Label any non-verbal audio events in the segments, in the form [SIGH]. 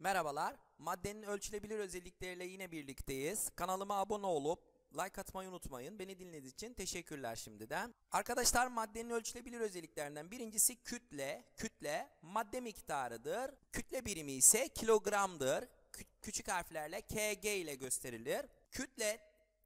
Merhabalar, maddenin ölçülebilir özellikleriyle yine birlikteyiz. Kanalıma abone olup like atmayı unutmayın. Beni dinlediğiniz için teşekkürler şimdiden. Arkadaşlar maddenin ölçülebilir özelliklerinden birincisi kütle. Kütle madde miktarıdır. Kütle birimi ise kilogramdır. Kü küçük harflerle kg ile gösterilir. Kütle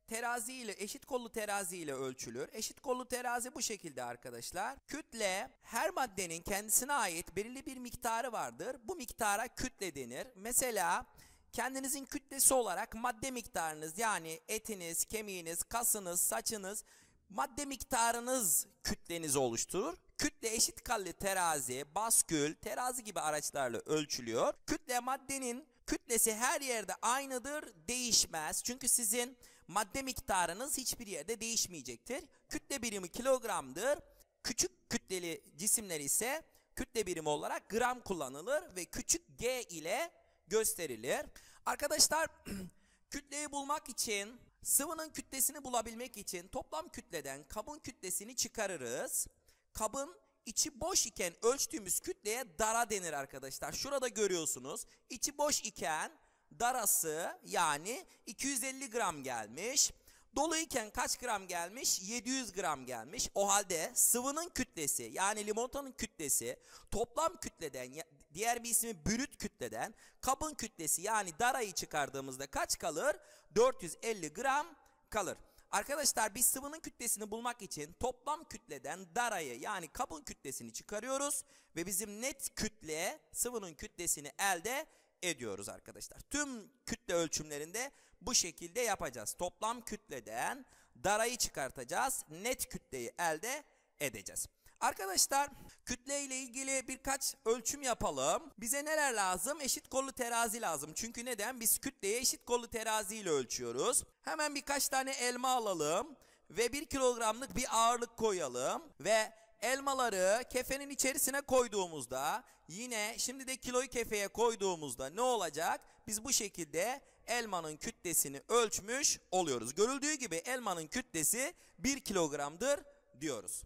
terazi ile eşit kollu terazi ile ölçülür. Eşit kollu terazi bu şekilde arkadaşlar. Kütle her maddenin kendisine ait belirli bir miktarı vardır. Bu miktara kütle denir. Mesela kendinizin kütlesi olarak madde miktarınız yani etiniz, kemiğiniz, kasınız, saçınız madde miktarınız kütlenizi oluşturur. Kütle eşit kalli terazi, baskül, terazi gibi araçlarla ölçülüyor. Kütle maddenin kütlesi her yerde aynıdır, değişmez. Çünkü sizin madde miktarınız hiçbir yerde değişmeyecektir. Kütle birimi kilogramdır. Küçük kütleli cisimler ise kütle birimi olarak gram kullanılır ve küçük g ile gösterilir. Arkadaşlar [CLEARS THROAT] kütleyi bulmak için sıvının kütlesini bulabilmek için toplam kütleden kabın kütlesini çıkarırız. Kabın içi boş iken ölçtüğümüz kütleye dara denir arkadaşlar. Şurada görüyorsunuz. içi boş iken darası yani 250 gram gelmiş. Doluyken kaç gram gelmiş? 700 gram gelmiş. O halde sıvının kütlesi yani limonatanın kütlesi toplam kütleden diğer bir ismi brüt kütleden kabın kütlesi yani darayı çıkardığımızda kaç kalır? 450 gram kalır. Arkadaşlar biz sıvının kütlesini bulmak için toplam kütleden darayı yani kabın kütlesini çıkarıyoruz ve bizim net kütle sıvının kütlesini elde ediyoruz arkadaşlar. Tüm kütle ölçümlerinde bu şekilde yapacağız. Toplam kütleden darayı çıkartacağız. Net kütleyi elde edeceğiz. Arkadaşlar kütle ile ilgili birkaç ölçüm yapalım. Bize neler lazım? Eşit kollu terazi lazım. Çünkü neden? Biz kütleyi eşit kollu terazi ile ölçüyoruz. Hemen birkaç tane elma alalım ve 1 kilogramlık bir ağırlık koyalım ve elmaları kefenin içerisine koyduğumuzda yine şimdi de kiloyu kefeye koyduğumuzda ne olacak? Biz bu şekilde elmanın kütlesini ölçmüş oluyoruz. Görüldüğü gibi elmanın kütlesi 1 kilogramdır diyoruz.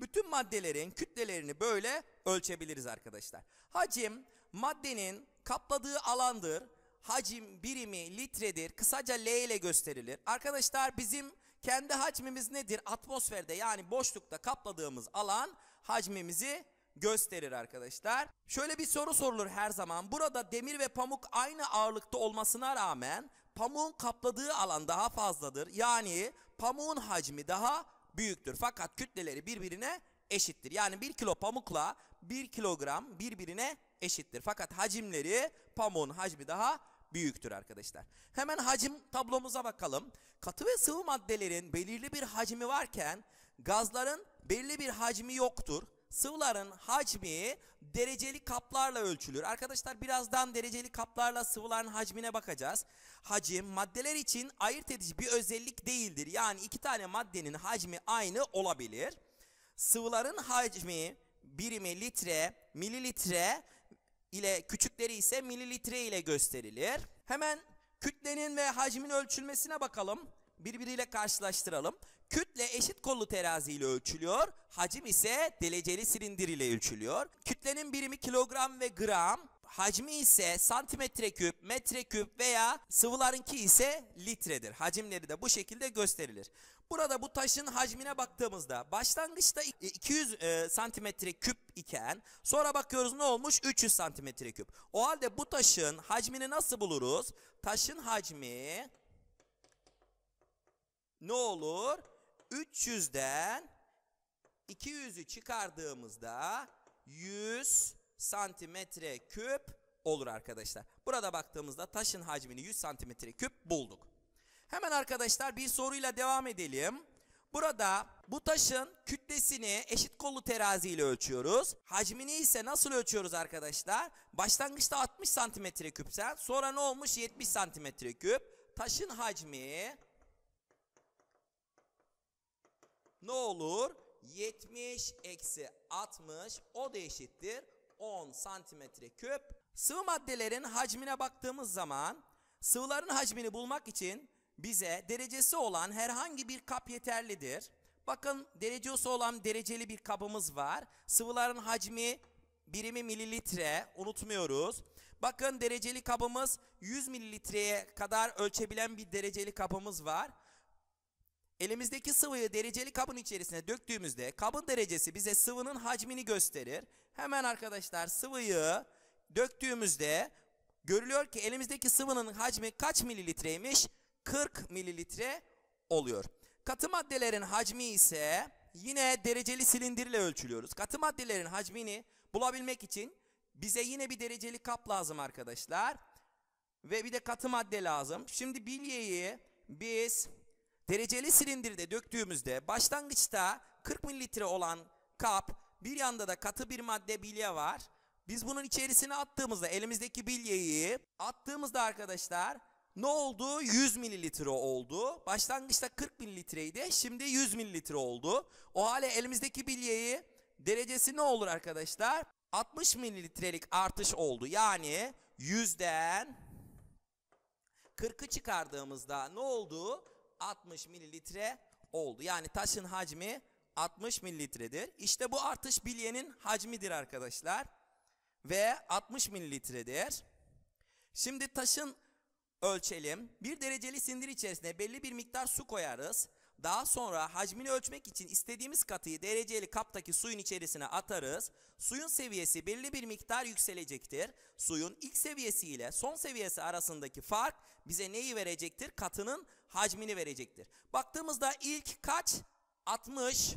Bütün maddelerin kütlelerini böyle ölçebiliriz arkadaşlar. Hacim maddenin kapladığı alandır. Hacim birimi litredir. Kısaca L ile gösterilir. Arkadaşlar bizim kendi hacmimiz nedir? Atmosferde yani boşlukta kapladığımız alan hacmimizi gösterir arkadaşlar. Şöyle bir soru sorulur her zaman. Burada demir ve pamuk aynı ağırlıkta olmasına rağmen pamuğun kapladığı alan daha fazladır. Yani pamuğun hacmi daha büyüktür. Fakat kütleleri birbirine eşittir. Yani 1 kilo pamukla 1 kilogram birbirine eşittir. Fakat hacimleri pamuğun hacmi daha büyüktür arkadaşlar. Hemen hacim tablomuza bakalım. Katı ve sıvı maddelerin belirli bir hacmi varken gazların belirli bir hacmi yoktur. Sıvıların hacmi dereceli kaplarla ölçülür. Arkadaşlar birazdan dereceli kaplarla sıvıların hacmine bakacağız. Hacim maddeler için ayırt edici bir özellik değildir. Yani iki tane maddenin hacmi aynı olabilir. Sıvıların hacmi birimi litre, mililitre ile küçükleri ise mililitre ile gösterilir. Hemen kütlenin ve hacmin ölçülmesine bakalım. Birbiriyle karşılaştıralım. Kütle eşit kollu terazi ile ölçülüyor. Hacim ise deleceli silindir ile ölçülüyor. Kütlenin birimi kilogram ve gram. Hacmi ise santimetre küp, metre küp veya sıvılarınki ise litredir. Hacimleri de bu şekilde gösterilir. Burada bu taşın hacmine baktığımızda başlangıçta 200 e, e, santimetre küp iken sonra bakıyoruz ne olmuş 300 santimetre küp. O halde bu taşın hacmini nasıl buluruz? Taşın hacmi ne olur? 300'den 200'ü çıkardığımızda 100 santimetre küp olur arkadaşlar. Burada baktığımızda taşın hacmini 100 santimetre küp bulduk. Hemen arkadaşlar bir soruyla devam edelim. Burada bu taşın kütlesini eşit kollu terazi ile ölçüyoruz. Hacmini ise nasıl ölçüyoruz arkadaşlar? Başlangıçta 60 santimetre küpsen sonra ne olmuş 70 santimetre küp. Taşın hacmi ne olur? 70 eksi 60 o da eşittir 10 santimetre küp. Sıvı maddelerin hacmine baktığımız zaman sıvıların hacmini bulmak için bize derecesi olan herhangi bir kap yeterlidir. Bakın derecesi olan dereceli bir kabımız var. Sıvıların hacmi birimi mililitre unutmuyoruz. Bakın dereceli kabımız 100 mililitreye kadar ölçebilen bir dereceli kabımız var. Elimizdeki sıvıyı dereceli kabın içerisine döktüğümüzde kabın derecesi bize sıvının hacmini gösterir. Hemen arkadaşlar sıvıyı döktüğümüzde görülüyor ki elimizdeki sıvının hacmi kaç mililitreymiş? 40 mililitre oluyor. Katı maddelerin hacmi ise yine dereceli silindirle ölçülüyoruz. Katı maddelerin hacmini bulabilmek için bize yine bir dereceli kap lazım arkadaşlar. Ve bir de katı madde lazım. Şimdi bilyeyi biz Dereceli silindirde döktüğümüzde başlangıçta 40 mililitre olan kap bir yanda da katı bir madde bilye var. Biz bunun içerisine attığımızda elimizdeki bilyeyi attığımızda arkadaşlar ne oldu? 100 mililitre oldu. Başlangıçta 40 mililitreydi. Şimdi 100 mililitre oldu. O hale elimizdeki bilyeyi derecesi ne olur arkadaşlar? 60 mililitrelik artış oldu. Yani 100'den 40'ı çıkardığımızda ne oldu? 60 mililitre oldu. Yani taşın hacmi 60 mililitredir. İşte bu artış bilyenin hacmidir arkadaşlar. Ve 60 mililitredir. Şimdi taşın ölçelim. Bir dereceli sindir içerisine belli bir miktar su koyarız. Daha sonra hacmini ölçmek için istediğimiz katıyı dereceli kaptaki suyun içerisine atarız. Suyun seviyesi belli bir miktar yükselecektir. Suyun ilk seviyesi ile son seviyesi arasındaki fark bize neyi verecektir? Katının hacmini verecektir. Baktığımızda ilk kaç? 60.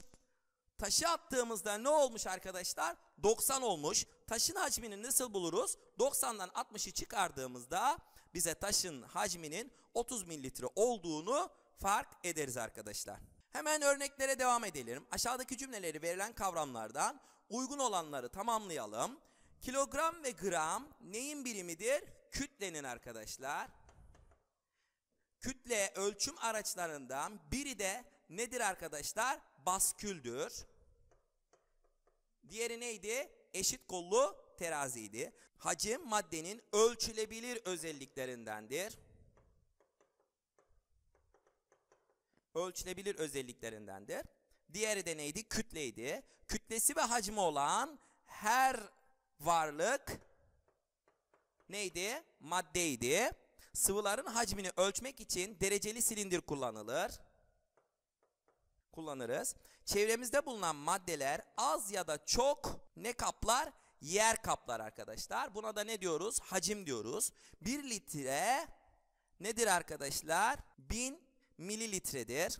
Taşı attığımızda ne olmuş arkadaşlar? 90 olmuş. Taşın hacmini nasıl buluruz? 90'dan 60'ı çıkardığımızda bize taşın hacminin 30 mililitre olduğunu fark ederiz arkadaşlar. Hemen örneklere devam edelim. Aşağıdaki cümleleri verilen kavramlardan uygun olanları tamamlayalım. Kilogram ve gram neyin birimidir? Kütlenin arkadaşlar. Kütle ölçüm araçlarından biri de nedir arkadaşlar? Basküldür. Diğeri neydi? Eşit kollu teraziydi. Hacim maddenin ölçülebilir özelliklerindendir. ölçülebilir özelliklerindendir. Diğeri de neydi? Kütleydi. Kütlesi ve hacmi olan her varlık neydi? Maddeydi. Sıvıların hacmini ölçmek için dereceli silindir kullanılır. Kullanırız. Çevremizde bulunan maddeler az ya da çok ne kaplar? Yer kaplar arkadaşlar. Buna da ne diyoruz? Hacim diyoruz. Bir litre nedir arkadaşlar? Bin mililitredir.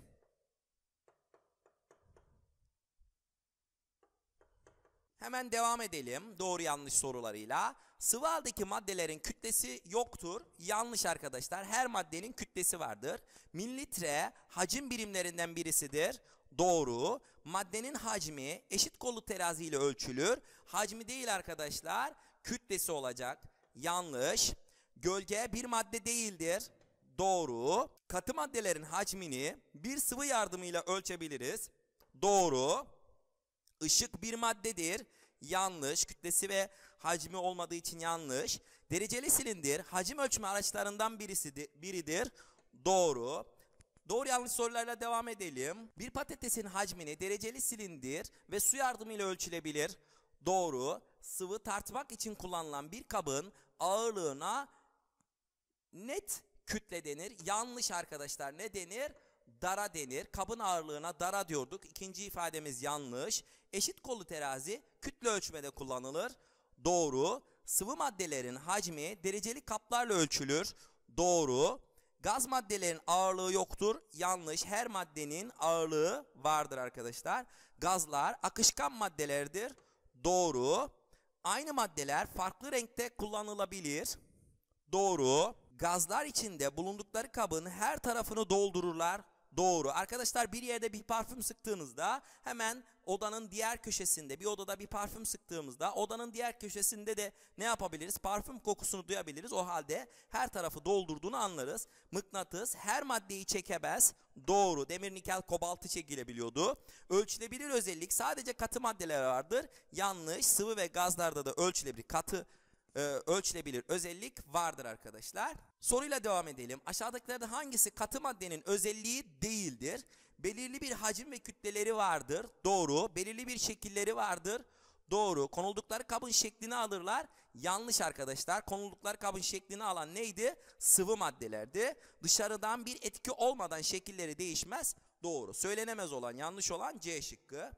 Hemen devam edelim doğru yanlış sorularıyla. Sıvı haldeki maddelerin kütlesi yoktur. Yanlış arkadaşlar. Her maddenin kütlesi vardır. Mililitre hacim birimlerinden birisidir. Doğru. Maddenin hacmi eşit kollu terazi ile ölçülür. Hacmi değil arkadaşlar. Kütlesi olacak. Yanlış. Gölge bir madde değildir. Doğru. Katı maddelerin hacmini bir sıvı yardımıyla ölçebiliriz. Doğru. Işık bir maddedir. Yanlış. Kütlesi ve hacmi olmadığı için yanlış. Dereceli silindir hacim ölçme araçlarından birisidir, biridir. Doğru. Doğru yanlış sorularla devam edelim. Bir patatesin hacmini dereceli silindir ve su yardımıyla ölçülebilir. Doğru. Sıvı tartmak için kullanılan bir kabın ağırlığına net kütle denir. Yanlış arkadaşlar ne denir? Dara denir. Kabın ağırlığına dara diyorduk. İkinci ifademiz yanlış. Eşit kolu terazi kütle ölçmede kullanılır. Doğru. Sıvı maddelerin hacmi dereceli kaplarla ölçülür. Doğru. Gaz maddelerin ağırlığı yoktur. Yanlış. Her maddenin ağırlığı vardır arkadaşlar. Gazlar akışkan maddelerdir. Doğru. Aynı maddeler farklı renkte kullanılabilir. Doğru gazlar içinde bulundukları kabın her tarafını doldururlar. Doğru. Arkadaşlar bir yerde bir parfüm sıktığınızda hemen odanın diğer köşesinde bir odada bir parfüm sıktığımızda odanın diğer köşesinde de ne yapabiliriz? Parfüm kokusunu duyabiliriz. O halde her tarafı doldurduğunu anlarız. Mıknatıs her maddeyi çekemez. Doğru. Demir, nikel, kobaltı çekilebiliyordu. Ölçülebilir özellik sadece katı maddeler vardır. Yanlış. Sıvı ve gazlarda da ölçülebilir katı e, ölçülebilir özellik vardır arkadaşlar. Soruyla devam edelim. Aşağıdakilerden hangisi katı maddenin özelliği değildir? Belirli bir hacim ve kütleleri vardır. Doğru. Belirli bir şekilleri vardır. Doğru. Konuldukları kabın şeklini alırlar. Yanlış arkadaşlar. Konuldukları kabın şeklini alan neydi? Sıvı maddelerdi. Dışarıdan bir etki olmadan şekilleri değişmez. Doğru. Söylenemez olan, yanlış olan C şıkkı.